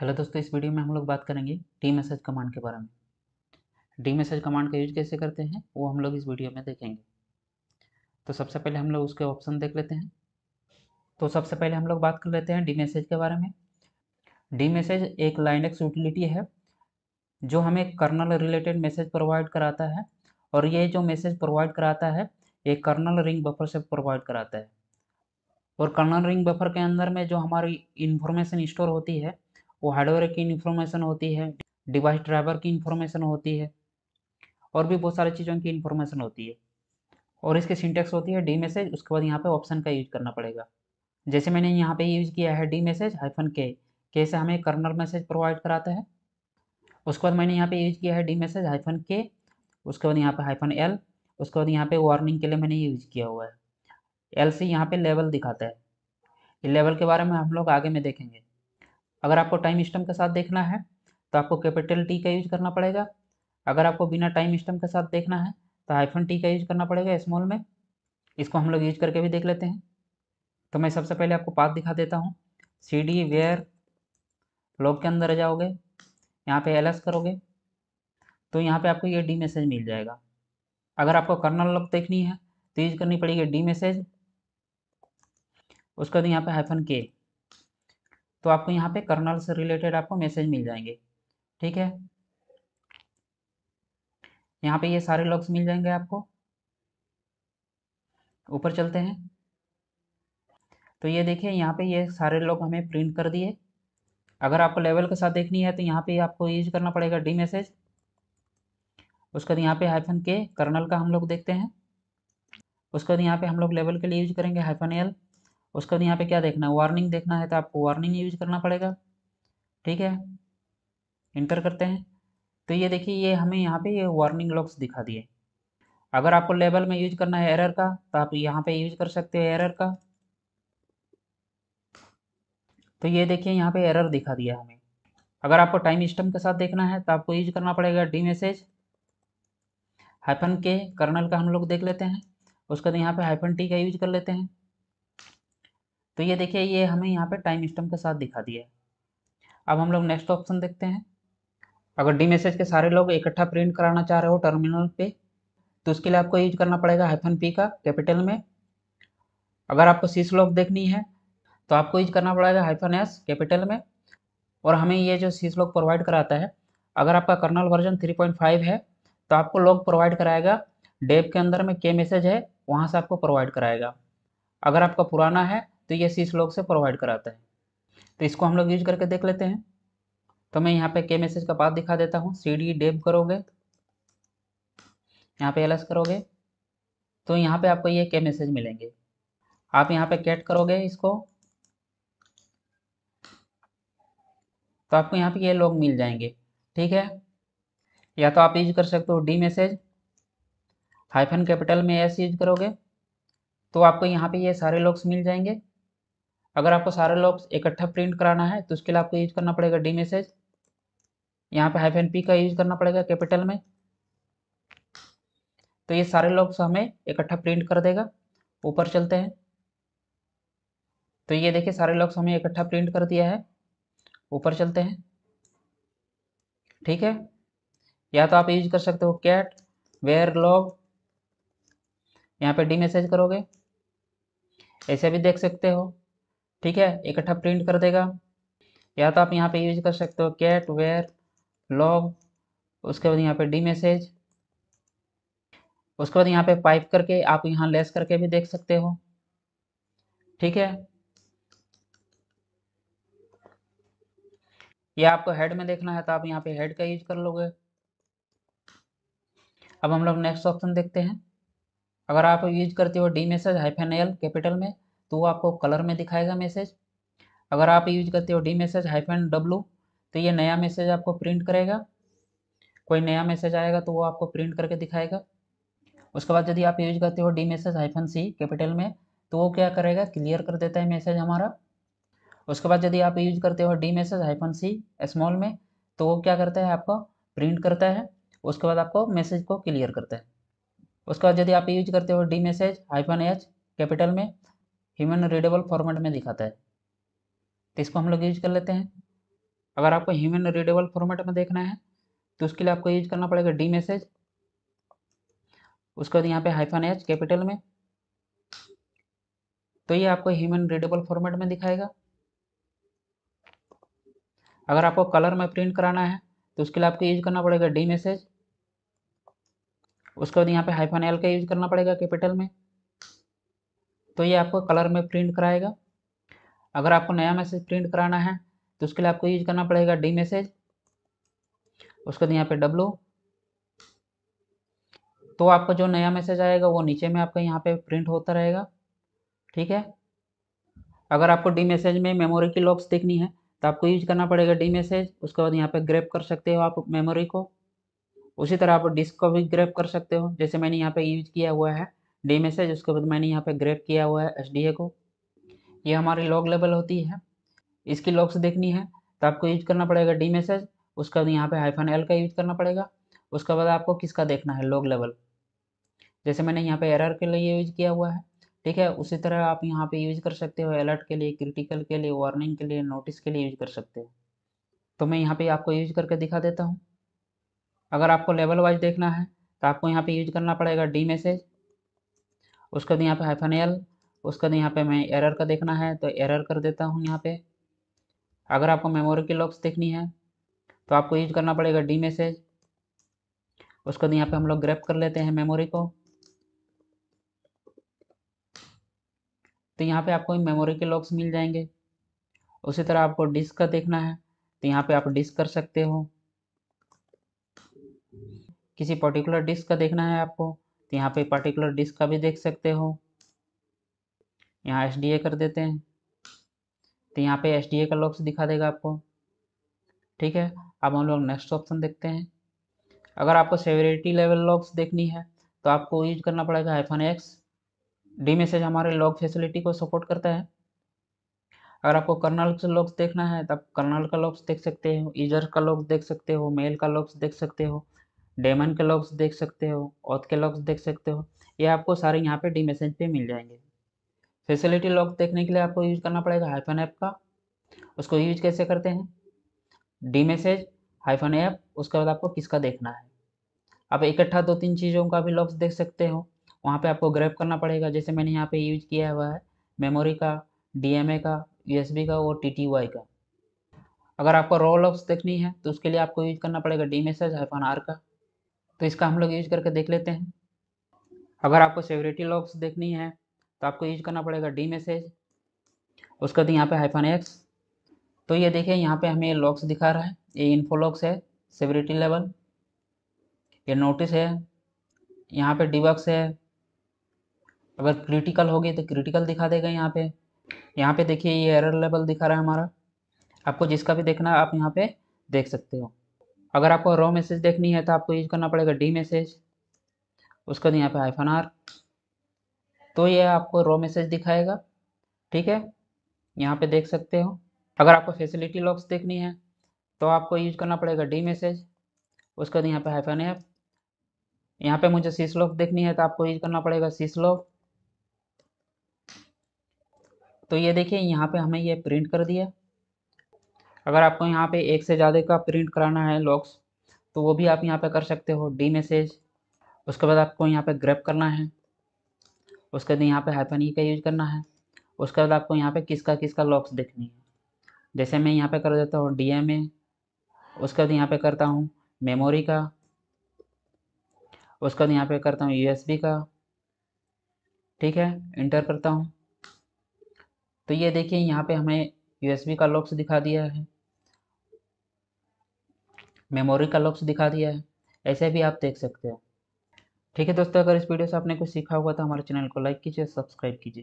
hello दोस्तों इस video में हम लोग बात करेंगे डी मैसेज कमांड के बारे में डी मैसेज कमांड का यूज कैसे करते हैं वो हम लोग इस वीडियो में देखेंगे तो सबसे पहले हम लोग उसके ऑप्शन देख लेते हैं तो सबसे पहले हम लोग बात कर लेते हैं डी मैसेज के बारे में डी मैसेज एक लाइनेक्स यूटिलिटी है जो हमें कर्नल रिलेटेड मैसेज प्रोवाइड कराता है और ये जो मैसेज प्रोवाइड कराता है ये कर्नल रिंग बफर से प्रोवाइड कराता है और कर्नल रिंग बफर के अंदर में जो हमारी इन्फॉर्मेशन स्टोर होती है वो हार्डवेयर की इन्फॉर्मेशन होती है डिवाइस ड्राइवर की इन्फॉर्मेशन होती है और भी बहुत सारी चीज़ों की इन्फॉर्मेशन होती है और इसके सिंटेक्स होती है डी मैसेज उसके बाद यहाँ पे ऑप्शन का यूज करना पड़ेगा जैसे मैंने यहाँ पे यूज किया है डी मैसेज हाइफन के के से हमें कर्नल मैसेज प्रोवाइड कराता है उसके बाद मैंने यहाँ पे यूज किया है डी मैसेज हाइफन के उसके बाद यहाँ पे हाइफन एल उसके बाद यहाँ पे वार्निंग के लिए मैंने यूज़ किया हुआ है एल सी यहाँ पर लेवल दिखाता है ये लेवल के बारे में हम लोग आगे में देखेंगे अगर आपको टाइम स्टम के साथ देखना है तो आपको कैपिटल टी का यूज करना पड़ेगा अगर आपको बिना टाइम स्टम के साथ देखना है तो हाइफन टी का यूज करना पड़ेगा स्मॉल में इसको हम लोग यूज करके भी देख लेते हैं तो मैं सबसे पहले आपको पाथ दिखा देता हूँ सी डी वेयर लॉग के अंदर जाओगे यहाँ पे एल करोगे तो यहाँ पे आपको ये डी मैसेज मिल जाएगा अगर आपको कर्नल लॉक देखनी है तो यूज करनी पड़ेगी डी मैसेज उसके बाद यहाँ पे हाइफन के तो आपको यहाँ पे कर्नल से रिलेटेड आपको मैसेज मिल जाएंगे ठीक है यहाँ पे ये सारे लॉक्स मिल जाएंगे आपको ऊपर चलते हैं तो ये देखिए यहाँ पे ये सारे लॉक हमें प्रिंट कर दिए अगर आपको लेवल के साथ देखनी है तो यहाँ पे आपको यूज करना पड़ेगा डी मैसेज उसके बाद यहाँ पे हाइफन के कर्नल का हम लोग देखते हैं उसके बाद यहाँ पे हम लोग लेवल के लिए यूज करेंगे हाइफन एल उसके बाद यहाँ पे क्या देखना है वार्निंग देखना है तो आपको वार्निंग यूज करना पड़ेगा ठीक है इंटर करते हैं तो ये देखिए ये हमें यहाँ पे ये वार्निंग लॉक्स दिखा दिए अगर आपको लेवल में यूज करना है एरर का तो आप यहाँ पे यूज कर सकते हैं एरर का तो ये देखिए यहाँ पे एरर दिखा दिया हमें अगर आपको टाइम स्टम के साथ देखना है तो आपको यूज करना पड़ेगा डी मैसेज हाइफन के कर्नल का हम लोग देख लेते हैं उसके बाद यहाँ पे हाइफन टी का यूज कर लेते हैं तो ये देखिए ये हमें यहाँ पे टाइम स्टम्प के साथ दिखा दिया है अब हम लोग नेक्स्ट ऑप्शन देखते हैं अगर डी मैसेज के सारे लोग इकट्ठा प्रिंट कराना चाह रहे हो टर्मिनल पे तो उसके लिए आपको यूज करना पड़ेगा हाइफन पी का कैपिटल में अगर आपको सी लॉक देखनी है तो आपको यूज करना पड़ेगा हाइफन एस कैपिटल में और हमें ये जो सी लॉक प्रोवाइड कराता है अगर आपका कर्नल वर्जन 3.5 है तो आपको लॉग प्रोवाइड कराएगा डेप के अंदर में के मैसेज है वहाँ से आपको प्रोवाइड कराएगा अगर आपका पुराना है तो ये सीस लॉग से प्रोवाइड कराता है तो इसको हम लोग यूज करके देख लेते हैं तो मैं यहाँ पे के मैसेज का पाथ दिखा देता हूँ सी डी डेप करोगे यहाँ पे एल करोगे तो यहाँ पे आपको ये के मैसेज मिलेंगे आप यहाँ पे कैट करोगे इसको तो आपको यहाँ पे ये लोग मिल जाएंगे ठीक है या तो आप यूज कर सकते हो डी मैसेज हाइफन कैपिटल में एस यूज करोगे तो आपको यहाँ पे ये सारे लॉक्स मिल जाएंगे अगर आपको सारे लॉक्स इकट्ठा प्रिंट कराना है तो उसके लिए आपको यूज करना पड़ेगा डी मैसेज यहाँ पे हाइफन पी का यूज करना पड़ेगा कैपिटल में तो ये सारे लॉक्स हमें इकट्ठा प्रिंट कर देगा ऊपर चलते हैं तो ये देखिए सारे लॉक्स हमें इकट्ठा प्रिंट कर दिया है ऊपर चलते हैं ठीक है या तो आप यूज कर सकते हो कैट वेयर लॉग यहाँ पे डी मैसेज करोगे ऐसे भी देख सकते हो ठीक है इकट्ठा प्रिंट कर देगा या तो आप यहाँ पे यूज कर सकते हो कैट वेयर लॉग उसके बाद यहाँ पे डी मैसेज उसके बाद यहाँ पे पाइप करके आप यहाँ लेस करके भी देख सकते हो ठीक है या आपको हेड में देखना है तो आप यहाँ पे हेड का यूज कर लोगे अब हम लोग नेक्स्ट ऑप्शन देखते हैं अगर आप यूज करते हो D message hyphen L capital में तो वो आपको कलर में दिखाएगा मैसेज अगर आप यूज करते हो डी मैसेज हाइफेन डब्लू तो ये नया मैसेज आपको प्रिंट करेगा कोई नया मैसेज आएगा तो वो आपको प्रिंट करके दिखाएगा उसके बाद यदि आप यूज करते हो D message hyphen C capital में तो वो क्या करेगा क्लियर कर देता है मैसेज हमारा उसके बाद यदि आप यूज करते हो D message hyphen C small में तो वो क्या करता है आपको प्रिंट करता है उसके बाद आपको मैसेज को क्लियर करता है उसके बाद यदि आप यूज करते हो D message hyphen H capital में ह्यूमन रीडेबल फॉर्मेट में दिखाता है तो इसको हम लोग यूज कर लेते हैं अगर आपको ह्यूमन रीडेबल फॉर्मेट में देखना है तो उसके लिए आपको यूज करना पड़ेगा डी मैसेज उसके बाद यहाँ पे हाइफन एच कैपिटल में तो ये आपको ह्यूमन रीडेबल फॉर्मेट में दिखाएगा अगर आपको कलर में प्रिंट कराना है तो उसके लिए आपको यूज करना पड़ेगा डी मैसेज उसके बाद यहाँ पे हाइफन एल का यूज करना पड़ेगा कैपिटल में तो ये आपको कलर में प्रिंट कराएगा अगर आपको नया मैसेज प्रिंट कराना है तो उसके लिए आपको यूज करना पड़ेगा डी मैसेज उसके बाद यहाँ पे डब्लू तो आपका जो नया मैसेज आएगा वो नीचे में आपका यहाँ पे प्रिंट होता रहेगा ठीक है अगर आपको डी मैसेज में मेमोरी की लॉक्स देखनी है तो आपको यूज करना पड़ेगा डी मैसेज उसके बाद यहाँ पे ग्रेप कर सकते हो आप मेमोरी को उसी तरह आप डिस्क को भी ग्रैप कर सकते हो जैसे मैंने यहाँ पे यूज किया हुआ है डी मैसेज उसके बाद मैंने यहाँ पे ग्रैप किया हुआ है एस को ये हमारी लॉग लेवल होती है इसकी लॉग्स देखनी है तो आपको यूज करना पड़ेगा डी मैसेज उसके बाद यहाँ पे हाइफन एल का यूज करना पड़ेगा उसके बाद आपको किसका देखना है लॉग लेवल जैसे मैंने यहाँ पे एरर के लिए यूज किया हुआ है ठीक है उसी तरह आप यहाँ पे यूज कर सकते हो अलर्ट के लिए क्रिटिकल के लिए वार्निंग के लिए नोटिस के लिए यूज कर सकते हो तो मैं यहाँ पे आपको यूज करके दिखा देता हूँ अगर आपको लेवल वाइज देखना है तो आपको यहाँ पे यूज करना पड़ेगा डी मैसेज उसके बाद यहाँ पे हाइफन एल उसके बाद यहाँ पे मैं एरर का देखना है तो एरर कर देता हूँ यहाँ पे अगर आपको मेमोरी की लॉक्स देखनी है तो आपको यूज करना पड़ेगा डी मैसेज उसके बाद यहाँ पे हम लोग ग्रैप कर लेते हैं मेमोरी को तो यहाँ पे आपको मेमोरी के लॉक्स मिल जाएंगे उसी तरह आपको डिस्क का देखना है तो यहाँ पे आप डिस्क कर सकते हो किसी पर्टिकुलर डिस्क का देखना है आपको तो यहाँ पे पर्टिकुलर डिस्क का भी देख सकते हो यहाँ एस कर देते हैं तो यहाँ पे एस का लॉक्स दिखा देगा आपको ठीक है अब हम लोग नेक्स्ट ऑप्शन देखते हैं अगर आपको सेवरिटी लेवल लॉक्स देखनी है तो आपको यूज करना पड़ेगा आईफोन एक्स डी मैसेज हमारे लॉग फैसिलिटी को सपोर्ट करता है अगर आपको कर्नल से लॉक्स देखना है तो आप कर्नल का लॉक्स देख सकते हो यूजर का लॉक्स देख सकते हो मेल का लॉक्स देख सकते हो डेमन के लॉग्स देख सकते हो ऑथ के लॉग्स देख सकते हो ये आपको सारे यहाँ पे डी मैसेज पे मिल जाएंगे फैसिलिटी लॉग देखने के लिए आपको यूज करना पड़ेगा हाइफन ऐप का उसको यूज कैसे करते हैं डी मैसेज हाइफन ऐप उसके बाद आपको किसका देखना है आप इकट्ठा दो तीन चीज़ों का भी लॉग्स देख सकते हो वहाँ पे आपको ग्रैप करना पड़ेगा जैसे मैंने यहाँ पे यूज किया हुआ है मेमोरी का डीएमए का यूएसबी का और टीटीवाई का अगर आपको रॉ लॉग्स देखनी है तो उसके लिए आपको यूज करना पड़ेगा डी मैसेज हाइफन आर का तो इसका हम लोग यूज करके देख लेते हैं अगर आपको सेवरिटी लॉक्स देखनी है तो आपको यूज करना पड़ेगा डी मैसेज उसके बाद यहाँ पे हाइफन एक्स तो ये देखिए यहाँ पे हमें लॉक्स दिखा रहा है ये इन्फो लॉक्स है सेवरिटी लेवल ये नोटिस है यहाँ पे डिबक्स है अगर क्रिटिकल होगी तो क्रिटिकल दिखा देगा यहाँ पे यहाँ पे देखिए ये एरर लेवल दिखा रहा है हमारा आपको जिसका भी देखना है आप यहाँ पे देख सकते हो अगर आपको रॉ मैसेज देखनी है तो आपको यूज करना पड़ेगा डी मैसेज उसका बाद यहाँ पे आईफन आर तो ये आपको रॉ मैसेज दिखाएगा ठीक है यहाँ पे देख सकते हो अगर आपको फैसिलिटी लॉक्स देखनी है तो आपको यूज करना पड़ेगा डी मैसेज उसका दिन यहाँ पे हाइफन एप यहाँ पे मुझे सीस लॉक देखनी है तो आपको यूज करना पड़ेगा सीस लॉक तो ये देखिए यहाँ पे हमें ये प्रिंट कर दिया अगर आपको यहाँ पे एक से ज़्यादा का प्रिंट कराना है लॉक्स तो वो भी आप यहाँ पे कर सकते हो डी मैसेज उसके बाद आपको यहाँ पे ग्रैप करना है उसके बाद यहाँ पे हाइपन ई e का यूज करना है उसके बाद आपको यहाँ पे किसका किसका लॉक्स देखनी है जैसे मैं यहाँ पे कर देता हूँ डी एम ए उसके बाद यहाँ पे करता हूँ मेमोरी का उसके बाद यहाँ पे करता हूँ बी का ठीक है इंटर करता हूँ तो ये देखिए यहाँ पे हमें बी का लॉक्स दिखा दिया है मेमोरी का लॉक्स दिखा दिया है ऐसे भी आप देख सकते हो ठीक है दोस्तों अगर इस वीडियो से आपने कुछ सीखा होगा तो हमारे चैनल को लाइक कीजिए सब्सक्राइब कीजिए